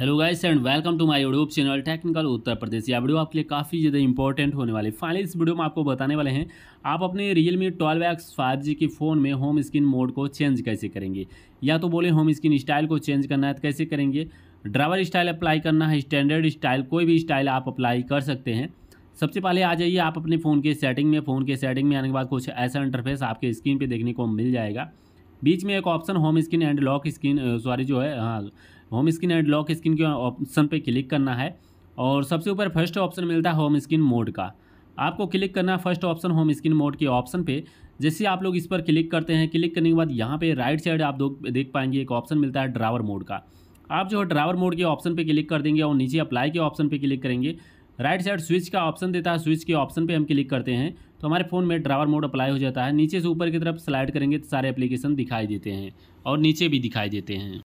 hello guys and welcome to my YouTube channel technical Uttar Pradesh यह video आपके लिए काफ़ी ज़्यादा इंपॉर्टेंट होने वाली फाइनली इस वीडियो में आपको बताने वाले हैं आप अपने Realme twelve X five G के फ़ोन में होम स्क्रीन मोड को चेंज कैसे करेंगे या तो बोले होम स्क्रीन स्टाइल को चेंज करना है तो कैसे करेंगे ड्राइवर स्टाइल अप्लाई करना है स्टैंडर्ड स्टाइल कोई भी स्टाइल आप अप्लाई कर सकते हैं सबसे पहले आ जाइए आप अपने फ़ोन के सेटिंग में फ़ोन के सेटिंग में आने के बाद कुछ ऐसा इंटरफेस आपके स्क्रीन पर देखने को मिल जाएगा बीच में एक option home screen and lock screen sorry जो है हाँ home screen and lock screen के ऑप्शन पे क्लिक करना है और सबसे ऊपर फर्स्ट ऑप्शन मिलता है होम स्क्रीन मोड का आपको क्लिक करना है first option home screen mode के ऑप्शन पे जैसे आप लोग इस पर क्लिक करते हैं क्लिक करने के बाद यहाँ पे राइट साइड आप देख पाएंगे एक ऑप्शन मिलता है ड्रावर मोड का आप जो है ड्रावर मोड के ऑप्शन पे क्लिक कर देंगे और नीचे अप्लाई के ऑप्शन पे क्लिक करेंगे राइट साइड स्विच का ऑप्शन देता है स्विच के ऑप्शन पर हम क्लिक करते हैं तो हमारे फ़ोन में ड्रावर मोड अप्लाई हो जाता है नीचे से ऊपर की तरफ स्लाइड करेंगे तो सारे एप्लीकेशन दिखाई देते हैं और नीचे भी दिखाई देते हैं